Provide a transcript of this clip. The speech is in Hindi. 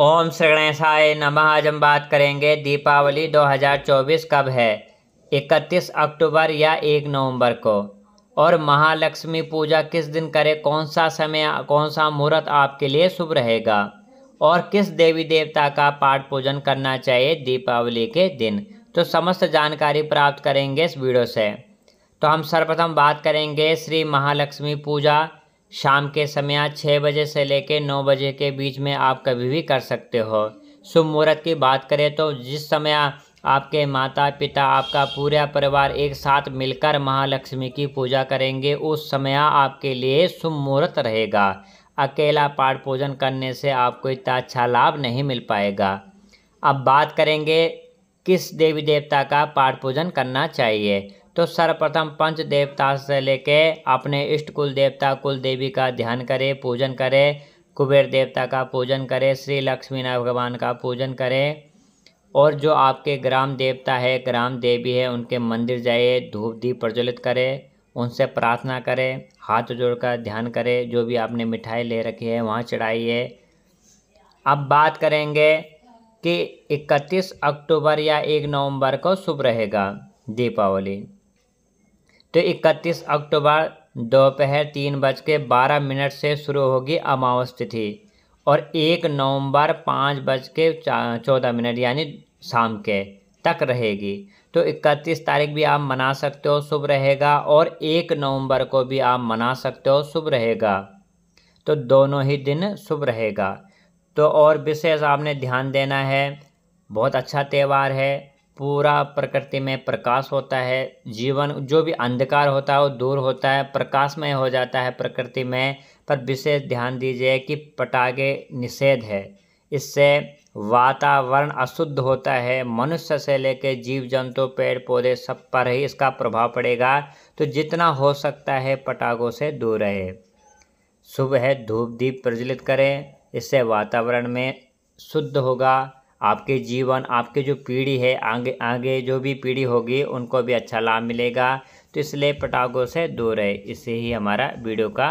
ओम श्री गणेशाय नमः आज हम बात करेंगे दीपावली 2024 कब है 31 अक्टूबर या 1 नवंबर को और महालक्ष्मी पूजा किस दिन करें कौन सा समय कौन सा मुहूर्त आपके लिए शुभ रहेगा और किस देवी देवता का पाठ पूजन करना चाहिए दीपावली के दिन तो समस्त जानकारी प्राप्त करेंगे इस वीडियो से तो हम सर्वप्रथम बात करेंगे श्री महालक्ष्मी पूजा शाम के समय आज छः बजे से लेकर नौ बजे के बीच में आप कभी भी कर सकते हो शुभ मुहूर्त की बात करें तो जिस समय आपके माता पिता आपका पूरा परिवार एक साथ मिलकर महालक्ष्मी की पूजा करेंगे उस समय आपके लिए शुभ मुहूर्त रहेगा अकेला पाठ पूजन करने से आपको इतना अच्छा लाभ नहीं मिल पाएगा अब बात करेंगे किस देवी देवता का पाठ पूजन करना चाहिए तो सर्वप्रथम पंच देवता से लेके अपने इष्ट कुल देवता कुल देवी का ध्यान करें पूजन करें कुबेर देवता का पूजन करें श्री लक्ष्मी नारायण भगवान का पूजन करें और जो आपके ग्राम देवता है ग्राम देवी है उनके मंदिर जाए धूप दीप प्रज्वलित करें उनसे प्रार्थना करें हाथ जोड़कर ध्यान करें जो भी आपने मिठाई ले रखी है वहाँ चढ़ाइए अब बात करेंगे कि 31 अक्टूबर या 1 नवंबर को शुभ रहेगा दीपावली तो 31 अक्टूबर दोपहर तीन बज के बारह मिनट से शुरू होगी अमावस तिथि और एक नवंबर पाँच बज के चौदह मिनट यानी शाम के तक रहेगी तो 31 तारीख भी आप मना सकते हो शुभ रहेगा और एक नवंबर को भी आप मना सकते हो शुभ रहेगा तो दोनों ही दिन शुभ रहेगा तो और विशेष आपने ध्यान देना है बहुत अच्छा त्यौहार है पूरा प्रकृति में प्रकाश होता है जीवन जो भी अंधकार होता है वो दूर होता है प्रकाशमय हो जाता है प्रकृति में पर विशेष ध्यान दीजिए कि पटाखे निषेध है इससे वातावरण अशुद्ध होता है मनुष्य से लेकर जीव जंतु पेड़ पौधे सब पर ही इसका प्रभाव पड़ेगा तो जितना हो सकता है पटाखों से दूर रहे सुबह धूप दीप प्रज्वलित करें इससे वातावरण में शुद्ध होगा आपके जीवन आपके जो पीढ़ी है आगे आगे जो भी पीढ़ी होगी उनको भी अच्छा लाभ मिलेगा तो इसलिए पटाखों से दूर रहे इससे ही हमारा वीडियो का